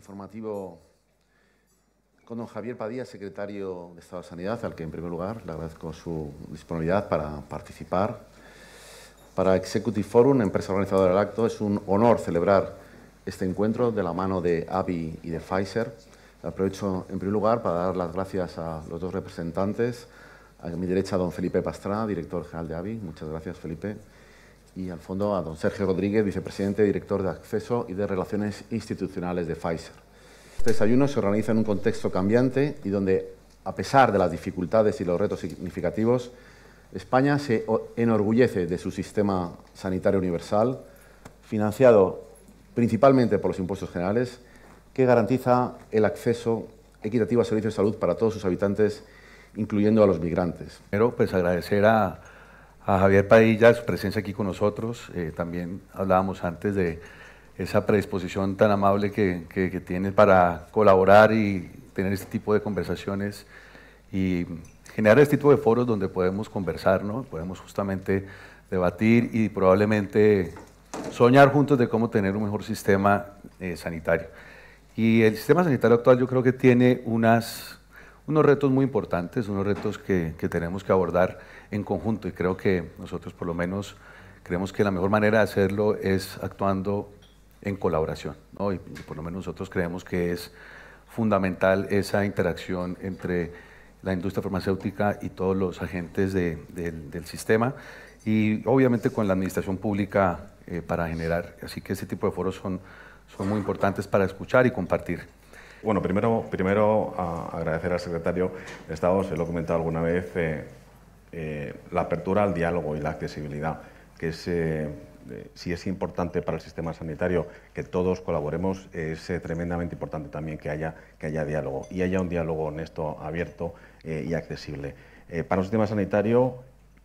informativo con don Javier Padilla, secretario de Estado de Sanidad, al que en primer lugar le agradezco su disponibilidad para participar. Para Executive Forum, empresa organizadora del acto, es un honor celebrar este encuentro de la mano de ABI y de Pfizer. Aprovecho en primer lugar para dar las gracias a los dos representantes. A mi derecha, don Felipe Pastrana, director general de ABI. Muchas gracias, Felipe y al fondo a don Sergio Rodríguez, vicepresidente director de Acceso y de Relaciones Institucionales de Pfizer. Este desayuno se organiza en un contexto cambiante y donde, a pesar de las dificultades y los retos significativos, España se enorgullece de su sistema sanitario universal, financiado principalmente por los impuestos generales, que garantiza el acceso equitativo a servicios de salud para todos sus habitantes, incluyendo a los migrantes. Pero pues agradecer a a Javier Padilla, su presencia aquí con nosotros. Eh, también hablábamos antes de esa predisposición tan amable que, tiene para colaborar y tener este tipo de conversaciones y generar este tipo de foros donde podemos conversar, podemos justamente debatir y probablemente soñar juntos de cómo tener un mejor sistema eh, sanitario. Y el sistema sanitario actual yo creo que tiene unas unos retos muy importantes, unos retos que, tenemos que abordar en conjunto y creo que nosotros por lo menos creemos que la mejor manera de hacerlo es actuando en colaboración. Y, por lo menos nosotros creemos que es fundamental esa interacción entre la industria farmacéutica y todos los agentes del, sistema y obviamente con la administración pública eh, para generar. Así que ese tipo de foros son, son muy importantes para escuchar y compartir. Bueno, primero, primero agradecer al secretario de Estado, se lo he comentado alguna vez, eh, eh, la apertura al diálogo y la accesibilidad, que es, eh, si es importante para el sistema sanitario que todos colaboremos, es tremendamente importante también que haya, que haya diálogo y haya un diálogo honesto, abierto y accesible. para un sistema sanitario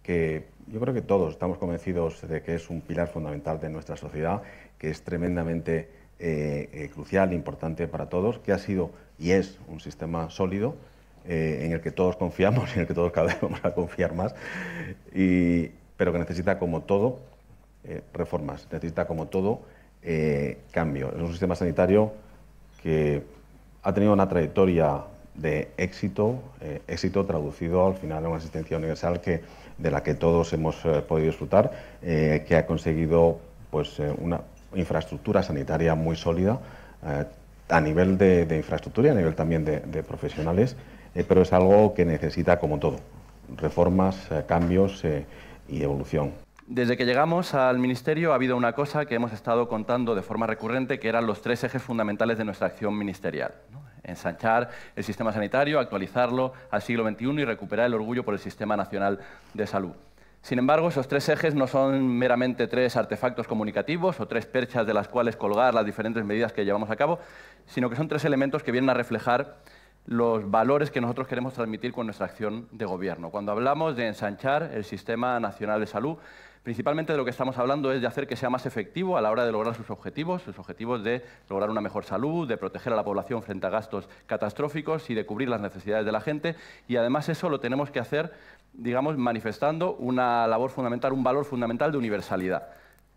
que yo creo que todos estamos convencidos de que es un pilar fundamental de nuestra sociedad, que es tremendamente eh, eh, crucial, importante para todos, que ha sido y es un sistema sólido eh, en el que todos confiamos, y en el que todos cada vez vamos a confiar más, pero que necesita como todo reformas, necesita como todo cambio. Es un sistema sanitario que ha tenido una trayectoria de éxito, éxito traducido al final a una asistencia universal que, de la que todos hemos podido disfrutar, que ha conseguido pues, una infraestructura sanitaria muy sólida eh, a nivel de, infraestructura y a nivel también de, profesionales, eh, pero es algo que necesita, como todo, reformas, eh, cambios y evolución. Desde que llegamos al Ministerio ha habido una cosa que hemos estado contando de forma recurrente, que eran los tres ejes fundamentales de nuestra acción ministerial. Ensanchar el sistema sanitario, actualizarlo al siglo XXI y recuperar el orgullo por el Sistema Nacional de Salud. Sin embargo, esos tres ejes no son meramente tres artefactos comunicativos o tres perchas de las cuales colgar las diferentes medidas que llevamos a cabo, sino que son tres elementos que vienen a reflejar los valores que nosotros queremos transmitir con nuestra acción de gobierno. Cuando hablamos de ensanchar el Sistema Nacional de Salud, Principalmente de lo que estamos hablando es de hacer que sea más efectivo a la hora de lograr sus objetivos, sus objetivos de lograr una mejor salud, de proteger a la población frente a gastos catastróficos y de cubrir las necesidades de la gente. Y además eso lo tenemos que hacer, digamos, manifestando una labor fundamental, un valor fundamental de universalidad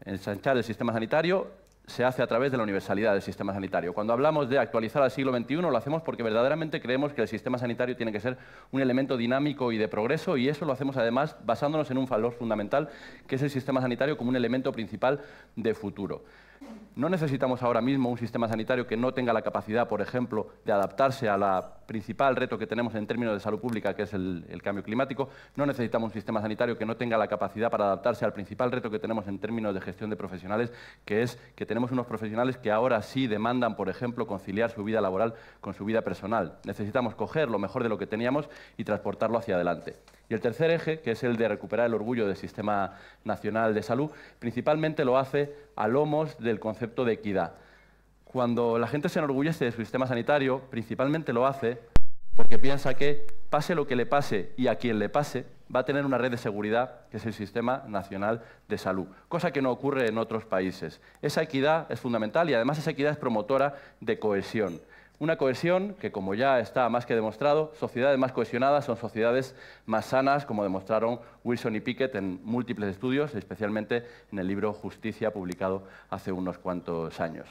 ensanchar el sistema sanitario se hace a través de la universalidad del sistema sanitario. Cuando hablamos de actualizar al siglo XXI, lo hacemos porque verdaderamente creemos que el sistema sanitario tiene que ser un elemento dinámico y de progreso, y eso lo hacemos además basándonos en un valor fundamental, que es el sistema sanitario como un elemento principal de futuro. No necesitamos ahora mismo un sistema sanitario que no tenga la capacidad, por ejemplo, de adaptarse a la principal reto que tenemos en términos de salud pública, que es el, el cambio climático. No necesitamos un sistema sanitario que no tenga la capacidad para adaptarse al principal reto que tenemos en términos de gestión de profesionales, que es que tenemos unos profesionales que ahora sí demandan, por ejemplo, conciliar su vida laboral con su vida personal. Necesitamos coger lo mejor de lo que teníamos y transportarlo hacia adelante. Y el tercer eje, que es el de recuperar el orgullo del Sistema Nacional de Salud, principalmente lo hace a lomos del concepto de equidad. Cuando la gente se enorgullece de su sistema sanitario, principalmente lo hace porque piensa que, pase lo que le pase y a quien le pase, va a tener una red de seguridad que es el Sistema Nacional de Salud, cosa que no ocurre en otros países. Esa equidad es fundamental y además esa equidad es promotora de cohesión. Una cohesión que, como ya está más que demostrado, sociedades más cohesionadas son sociedades más sanas, como demostraron Wilson y Pickett en múltiples estudios, especialmente en el libro Justicia, publicado hace unos cuantos años.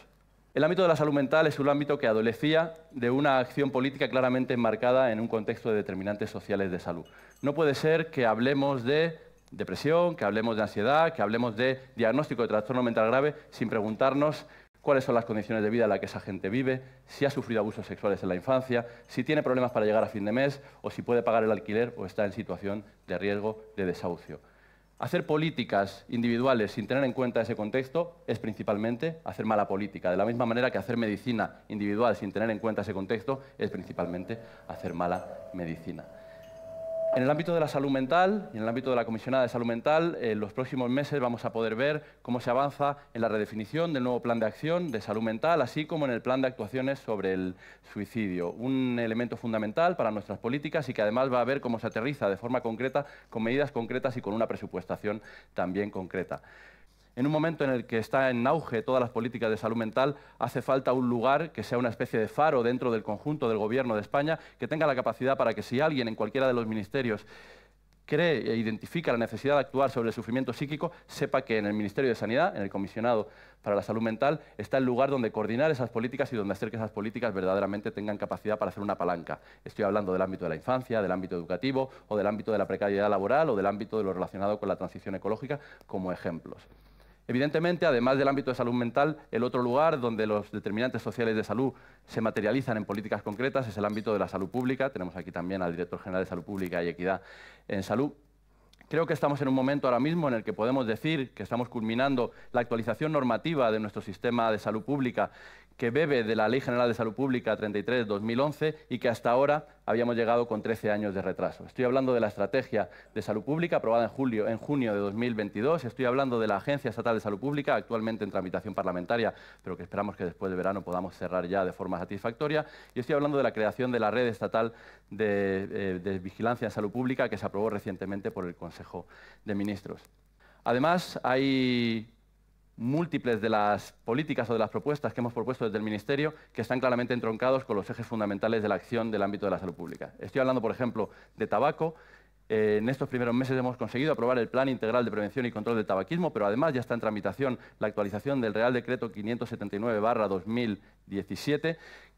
El ámbito de la salud mental es un ámbito que adolecía de una acción política claramente enmarcada en un contexto de determinantes sociales de salud. No puede ser que hablemos de depresión, que hablemos de ansiedad, que hablemos de diagnóstico de trastorno mental grave sin preguntarnos cuáles son las condiciones de vida en las que esa gente vive, si ha sufrido abusos sexuales en la infancia, si tiene problemas para llegar a fin de mes o si puede pagar el alquiler o está en situación de riesgo de desahucio. Hacer políticas individuales sin tener en cuenta ese contexto es principalmente hacer mala política, de la misma manera que hacer medicina individual sin tener en cuenta ese contexto es principalmente hacer mala medicina. En el ámbito de la salud mental y en el ámbito de la comisionada de salud mental, en eh, los próximos meses vamos a poder ver cómo se avanza en la redefinición del nuevo plan de acción de salud mental, así como en el plan de actuaciones sobre el suicidio. Un elemento fundamental para nuestras políticas y que además va a ver cómo se aterriza de forma concreta, con medidas concretas y con una presupuestación también concreta en un momento en el que está en auge todas las políticas de salud mental, hace falta un lugar que sea una especie de faro dentro del conjunto del Gobierno de España, que tenga la capacidad para que si alguien en cualquiera de los ministerios cree e identifica la necesidad de actuar sobre el sufrimiento psíquico, sepa que en el Ministerio de Sanidad, en el Comisionado para la Salud Mental, está el lugar donde coordinar esas políticas y donde hacer que esas políticas verdaderamente tengan capacidad para hacer una palanca. Estoy hablando del ámbito de la infancia, del ámbito educativo o del ámbito de la precariedad laboral o del ámbito de lo relacionado con la transición ecológica como ejemplos. Evidentemente, además del ámbito de salud mental, el otro lugar donde los determinantes sociales de salud se materializan en políticas concretas es el ámbito de la salud pública. Tenemos aquí también al director general de Salud Pública y Equidad en Salud. Creo que estamos en un momento ahora mismo en el que podemos decir que estamos culminando la actualización normativa de nuestro sistema de salud pública que bebe de la Ley General de Salud Pública 33-2011 y que hasta ahora habíamos llegado con 13 años de retraso. Estoy hablando de la Estrategia de Salud Pública aprobada en, julio, en junio de 2022, estoy hablando de la Agencia Estatal de Salud Pública, actualmente en tramitación parlamentaria, pero que esperamos que después del verano podamos cerrar ya de forma satisfactoria, y estoy hablando de la creación de la Red Estatal de, eh, Vigilancia de Salud Pública, que se aprobó recientemente por el Consejo de Ministros. Además, hay múltiples de las políticas o de las propuestas que hemos propuesto desde el Ministerio que están claramente entroncados con los ejes fundamentales de la acción del ámbito de la salud pública. Estoy hablando, por ejemplo, de tabaco. Eh, en estos primeros meses hemos conseguido aprobar el Plan Integral de Prevención y Control del Tabaquismo, pero además ya está en tramitación la actualización del Real Decreto 579-2017,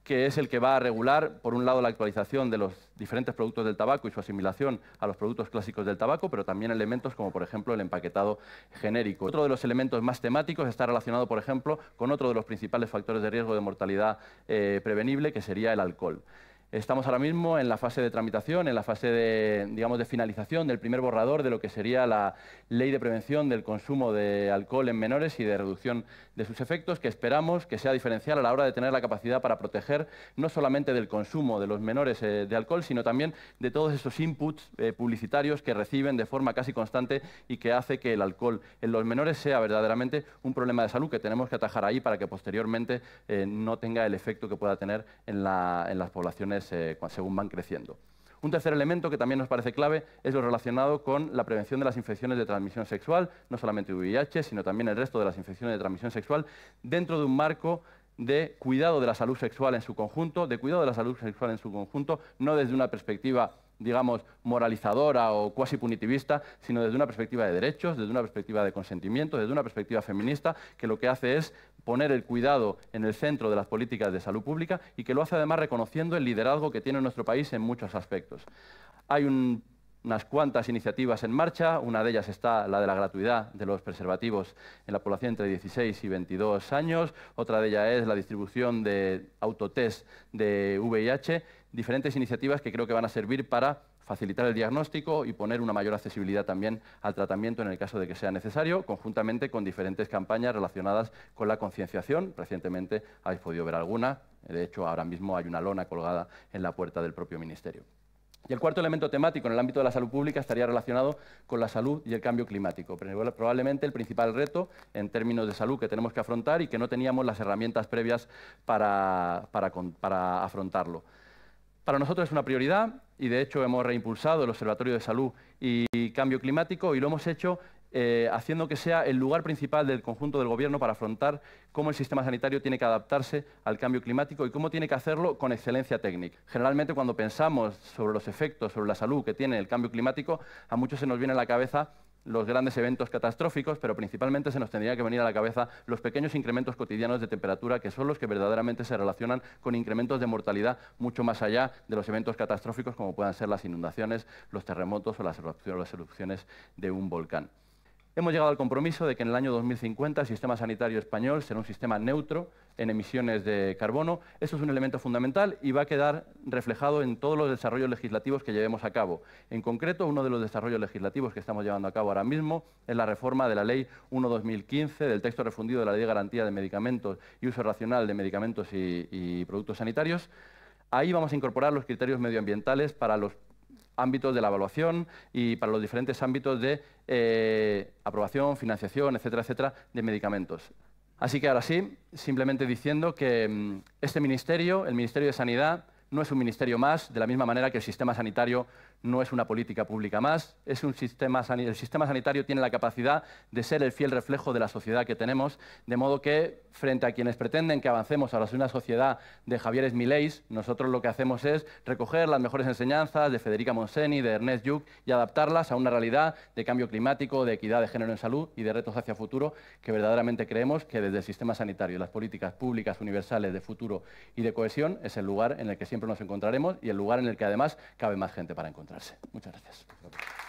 que es el que va a regular, por un lado, la actualización de los diferentes productos del tabaco y su asimilación a los productos clásicos del tabaco, pero también elementos como, por ejemplo, el empaquetado genérico. Otro de los elementos más temáticos está relacionado, por ejemplo, con otro de los principales factores de riesgo de mortalidad eh, prevenible, que sería el alcohol. Estamos ahora mismo en la fase de tramitación, en la fase de, digamos, de finalización del primer borrador de lo que sería la ley de prevención del consumo de alcohol en menores y de reducción de sus efectos, que esperamos que sea diferencial a la hora de tener la capacidad para proteger no solamente del consumo de los menores eh, de alcohol, sino también de todos esos inputs eh, publicitarios que reciben de forma casi constante y que hace que el alcohol en los menores sea verdaderamente un problema de salud que tenemos que atajar ahí para que posteriormente eh, no tenga el efecto que pueda tener en las poblaciones eh, según van creciendo. Un tercer elemento que también nos parece clave es lo relacionado con la prevención de las infecciones de transmisión sexual, no solamente VIH, sino también el resto de las infecciones de transmisión sexual, dentro de un marco de cuidado de la salud sexual en su conjunto, de cuidado de la salud sexual en su conjunto, no desde una perspectiva digamos, moralizadora o cuasi punitivista, sino desde una perspectiva de derechos, desde una perspectiva de consentimiento, desde una perspectiva feminista, que lo que hace es poner el cuidado en el centro de las políticas de salud pública y que lo hace además reconociendo el liderazgo que tiene nuestro país en muchos aspectos. Hay un unas cuantas iniciativas en marcha. Una de ellas está la de la gratuidad de los preservativos en la población entre 16 y 22 años. Otra de ellas es la distribución de autotest de VIH. Diferentes iniciativas que creo que van a servir para facilitar el diagnóstico y poner una mayor accesibilidad también al tratamiento en el caso de que sea necesario, conjuntamente con diferentes campañas relacionadas con la concienciación. Recientemente habéis podido ver alguna. De hecho, ahora mismo hay una lona colgada en la puerta del propio Ministerio. Y el cuarto elemento temático en el ámbito de la salud pública estaría relacionado con la salud y el cambio climático. Probablemente el principal reto en términos de salud que tenemos que afrontar y que no teníamos las herramientas previas para, para, para afrontarlo. Para nosotros es una prioridad y de hecho hemos reimpulsado el Observatorio de Salud y Cambio Climático y lo hemos hecho eh, haciendo que sea el lugar principal del conjunto del Gobierno para afrontar cómo el sistema sanitario tiene que adaptarse al cambio climático y cómo tiene que hacerlo con excelencia técnica. Generalmente cuando pensamos sobre los efectos sobre la salud que tiene el cambio climático, a muchos se nos vienen a la cabeza los grandes eventos catastróficos, pero principalmente se nos tendría que venir a la cabeza los pequeños incrementos cotidianos de temperatura, que son los que verdaderamente se relacionan con incrementos de mortalidad mucho más allá de los eventos catastróficos como puedan ser las inundaciones, los terremotos o las erupciones de un volcán. Hemos llegado al compromiso de que en el año 2050 el sistema sanitario español será un sistema neutro en emisiones de carbono. Eso es un elemento fundamental y va a quedar reflejado en todos los desarrollos legislativos que llevemos a cabo. En concreto, uno de los desarrollos legislativos que estamos llevando a cabo ahora mismo es la reforma de la Ley 1-2015, del texto refundido de la Ley de Garantía de Medicamentos y Uso Racional de Medicamentos y Productos Sanitarios. Ahí vamos a incorporar los criterios medioambientales para los ámbitos de la evaluación y para los diferentes ámbitos de eh, aprobación, financiación, etcétera, etcétera, de medicamentos. Así que ahora sí, simplemente diciendo que mm, este ministerio, el Ministerio de Sanidad, no es un ministerio más, de la misma manera que el sistema sanitario no es una política pública más, es un sistema el sistema sanitario tiene la capacidad de ser el fiel reflejo de la sociedad que tenemos, de modo que frente a quienes pretenden que avancemos a una sociedad de Javier Smileis, nosotros lo que hacemos es recoger las mejores enseñanzas de Federica Monseni, de Ernest Yuc y adaptarlas a una realidad de cambio climático, de equidad de género en salud y de retos hacia futuro que verdaderamente creemos que desde el sistema sanitario, las políticas públicas universales de futuro y de cohesión es el lugar en el que siempre nos encontraremos y el lugar en el que además cabe más gente para encontrar. Muchas gracias.